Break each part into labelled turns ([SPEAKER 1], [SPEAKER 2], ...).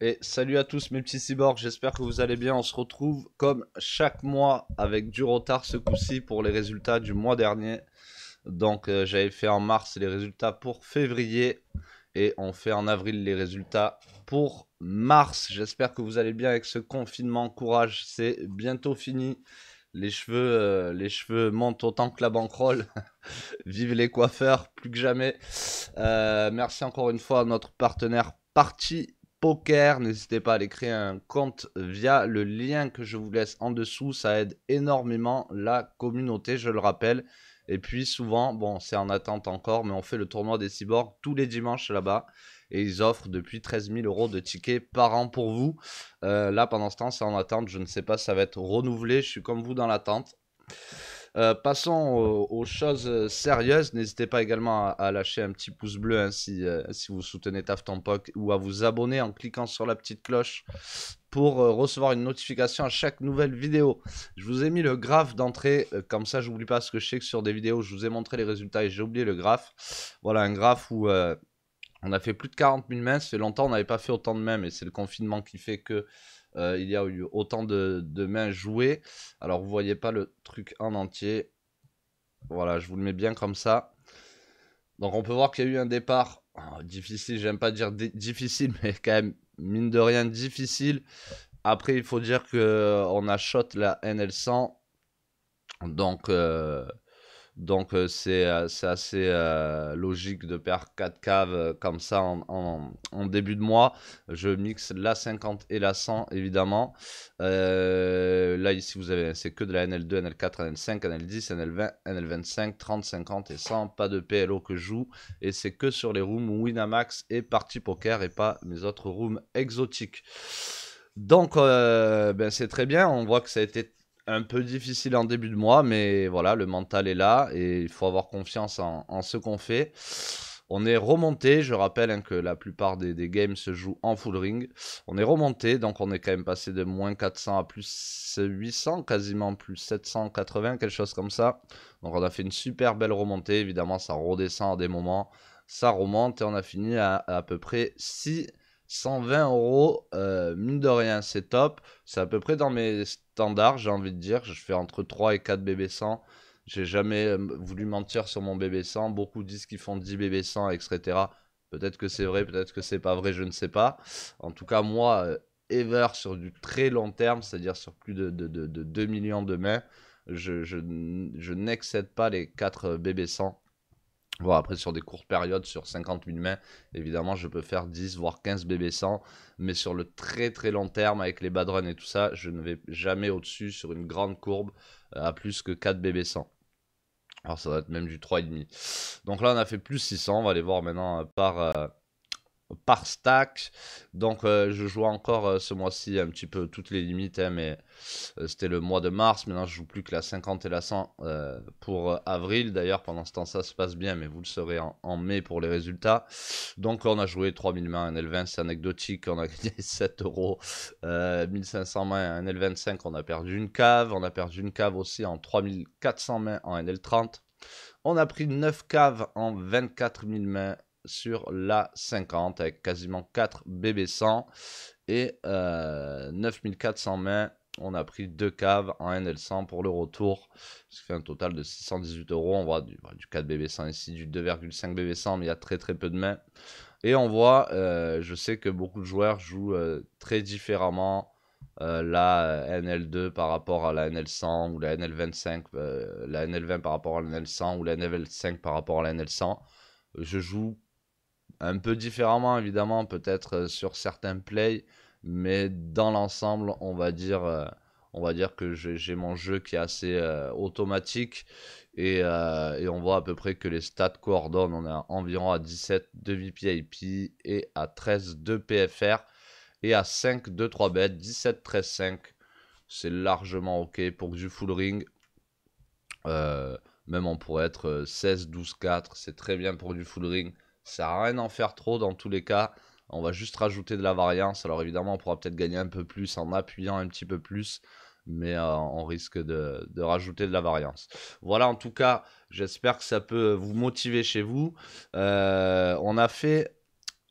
[SPEAKER 1] Et salut à tous mes petits cyborgs, j'espère que vous allez bien. On se retrouve comme chaque mois avec du retard ce coup-ci pour les résultats du mois dernier. Donc euh, j'avais fait en mars les résultats pour février et on fait en avril les résultats pour mars. J'espère que vous allez bien avec ce confinement. Courage, c'est bientôt fini. Les cheveux, euh, les cheveux montent autant que la banquerolle. Vive les coiffeurs, plus que jamais. Euh, merci encore une fois à notre partenaire Parti poker. N'hésitez pas à aller créer un compte via le lien que je vous laisse en dessous. Ça aide énormément la communauté, je le rappelle. Et puis souvent, bon, c'est en attente encore, mais on fait le tournoi des cyborgs tous les dimanches là-bas. Et ils offrent depuis 13 000 euros de tickets par an pour vous. Euh, là, pendant ce temps, c'est en attente. Je ne sais pas si ça va être renouvelé. Je suis comme vous dans l'attente. Euh, passons aux, choses sérieuses. N'hésitez pas également à, lâcher un petit pouce bleu hein, euh, si, vous soutenez Taf ou à vous abonner en cliquant sur la petite cloche pour euh, recevoir une notification à chaque nouvelle vidéo. Je vous ai mis le graphe d'entrée, comme ça j'oublie pas ce que je sais que sur des vidéos je vous ai montré les résultats et j'ai oublié le graphe. Voilà un graphe où... on a fait plus de 40 000 mains, fait longtemps on n'avait pas fait autant de mains, Et c'est le confinement qui fait que euh, il y a eu autant de, mains jouées. Alors vous voyez pas le truc en entier. Voilà, je vous le mets bien comme ça. Donc on peut voir qu'il y a eu un départ ah, difficile, j'aime pas dire difficile, mais quand même, mine de rien, difficile. Après, il faut dire qu'on euh, a shot la NL100. Donc, euh, donc euh, euh, c'est assez euh, logique de perdre 4 caves comme ça en, début de mois. Je mixe la 50 et la 100 évidemment. là ici vous avez c'est que de la NL2, NL4, NL5, NL10, NL20, NL25, 30, 50 et 100. Pas de PLO que je joue et c'est que sur les rooms Winamax et Party Poker et pas mes autres rooms exotiques. Donc, ben c'est très bien. On voit que ça a été un peu difficile en début de mois, mais voilà, le mental est là et il faut avoir confiance en, ce qu'on fait. On est remonté, je rappelle hein, que la plupart des, games se jouent en full ring. On est remonté, donc on est quand même passé de moins 400 à plus 800, quasiment plus 780, quelque chose comme ça. Donc on a fait une super belle remontée, évidemment ça redescend à des moments, ça remonte et on a fini à à peu près 6 120 euros, euh, mine de rien, c'est top. C'est à peu près dans mes standards, j'ai envie de dire. Je fais entre 3 et 4 bébés 100. J'ai jamais euh, voulu mentir sur mon bébé 100. Beaucoup disent qu'ils font 10 bébés 100, etc. Peut-être que c'est vrai, peut-être que c'est pas vrai, je ne sais pas. En tout cas, moi, euh, ever sur du très long terme, c'est-à-dire sur plus de, 2 millions de mains, je, je n'excède pas les 4 bébés 100. Bon, après, sur des courtes périodes, sur 50 000 mains, évidemment, je peux faire 10, voire 15 bb 100. Mais sur le très très long terme, avec les bad et tout ça, je ne vais jamais au-dessus sur une grande courbe euh, à plus que 4 bb 100. Alors, ça doit être même du 3,5. Donc là, on a fait plus 600. On va aller voir maintenant euh, par, euh, par stack. Donc euh, je joue encore euh, ce mois-ci un petit peu toutes les limites, hein, mais euh, c'était le mois de mars. Maintenant je joue plus que la 50 et la 100 pour avril. D'ailleurs pendant ce temps ça se passe bien, mais vous le saurez en, mai pour les résultats. Donc on a joué 3000 mains en un 20 c'est anecdotique. On a gagné 7 euros. 1500 mains en un L25, on a perdu une cave. On a perdu une cave aussi en 3400 mains en NL30. On a pris 9 caves en 24000 mains sur la 50 avec quasiment 4 BB100 et 9400 euh, mains. On a pris deux caves en NL100 pour le retour, ce qui fait un total de 618 euros. On voit du, bah, du 4 BB100 ici, du 2,5 BB100, mais il y a très très peu de mains. Et on voit, euh, je sais que beaucoup de joueurs jouent euh, très différemment la NL2 par rapport à la NL100 ou la NL25, la NL20 par rapport à la NL100 ou la NL5 par rapport à la NL100. Je joue un peu différemment, évidemment, peut-être euh, sur certains plays, mais dans l'ensemble, on va dire euh, on va dire que j'ai mon jeu qui est assez euh, automatique et, on voit à peu près que les stats coordonnent. On est environ à 17 de VPIP et à 13 de PFR et à 5 de 3 bêtes, 17, 13, 5. C'est largement ok pour du full ring. même on pourrait être 16, 12, 4. C'est très bien pour du full ring. Ça à rien d'en faire trop dans tous les cas. On va juste rajouter de la variance. Alors évidemment, on pourra peut-être gagner un peu plus en appuyant un petit peu plus mais euh, on risque de, rajouter de la variance. Voilà, en tout cas, j'espère que ça peut vous motiver chez vous. Euh, on a fait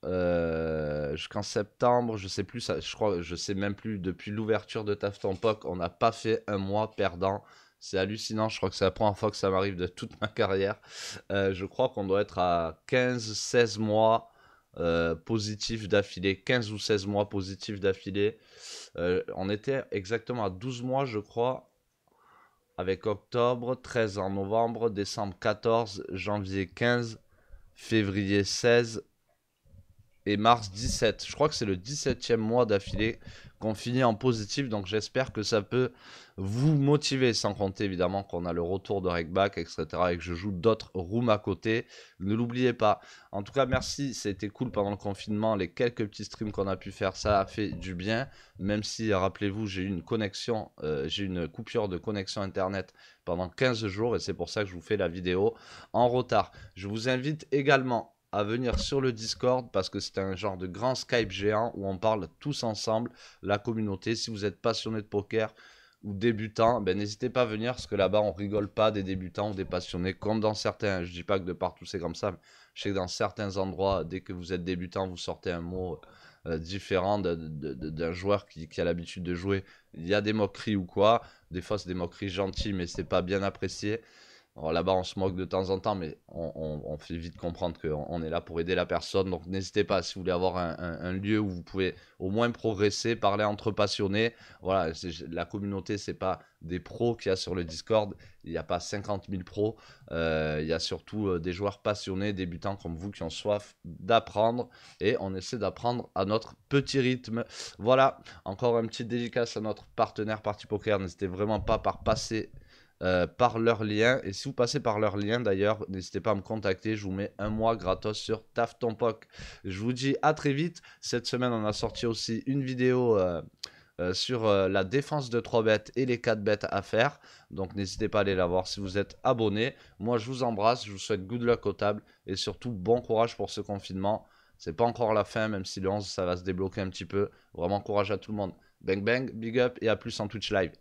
[SPEAKER 1] euh, jusqu'en septembre, je sais plus, je crois, je sais même plus, depuis l'ouverture de Tafton Poc, on n'a pas fait un mois perdant c'est hallucinant, je crois que c'est la première fois que ça m'arrive de toute ma carrière. Euh, je crois qu'on doit être à 15-16 euh, mois positifs d'affilée, 15 ou 16 mois positifs d'affilée. on était exactement à 12 mois, je crois, avec octobre, 13 en novembre, décembre 14, janvier 15, février 16, et mars 17. Je crois que c'est le 17e mois d'affilée qu'on finit en positif, donc j'espère que ça peut vous motiver, sans compter évidemment qu'on a le retour de Rekback, etc., et que je joue d'autres rooms à côté. Ne l'oubliez pas. En tout cas, merci, c'était cool pendant le confinement, les quelques petits streams qu'on a pu faire, ça a fait du bien, même si, rappelez-vous, j'ai eu une connexion, euh, j'ai une coupure de connexion Internet pendant 15 jours, et c'est pour ça que je vous fais la vidéo en retard. Je vous invite également à venir sur le Discord parce que c'est un genre de grand Skype géant où on parle tous ensemble, la communauté. Si vous êtes passionné de poker ou débutant, ben n'hésitez pas à venir parce que là-bas on rigole pas des débutants ou des passionnés comme dans certains. Je dis pas que de partout c'est comme ça, mais je sais que dans certains endroits, dès que vous êtes débutant, vous sortez un mot euh, différent d'un joueur qui, a l'habitude de jouer. Il y a des moqueries ou quoi. Des fois c'est des moqueries gentilles, mais c'est pas bien apprécié là-bas, on se moque de temps en temps, mais on, fait vite comprendre qu'on est là pour aider la personne. Donc n'hésitez pas, si vous voulez avoir un, lieu où vous pouvez au moins progresser, parler entre passionnés. Voilà, la communauté, c'est pas des pros qu'il y a sur le Discord. Il n'y a pas 50 000 pros. Euh, il y a surtout euh, des joueurs passionnés, débutants comme vous, qui ont soif d'apprendre. Et on essaie d'apprendre à notre petit rythme. Voilà, encore un petit dédicace à notre partenaire Parti Poker. N'hésitez vraiment pas par passer euh, par leur lien. Et si vous passez par leur lien d'ailleurs, n'hésitez pas à me contacter. Je vous mets un mois gratos sur Taf Ton Je vous dis à très vite. Cette semaine, on a sorti aussi une vidéo euh, euh, sur la défense de 3 bêtes et les 4 bêtes à faire. Donc n'hésitez pas à aller la voir si vous êtes abonné. Moi, je vous embrasse. Je vous souhaite good luck au table. Et surtout, bon courage pour ce confinement. C'est pas encore la fin, même si le 11, ça va se débloquer un petit peu. Vraiment courage à tout le monde. Bang bang, big up et à plus en Twitch live.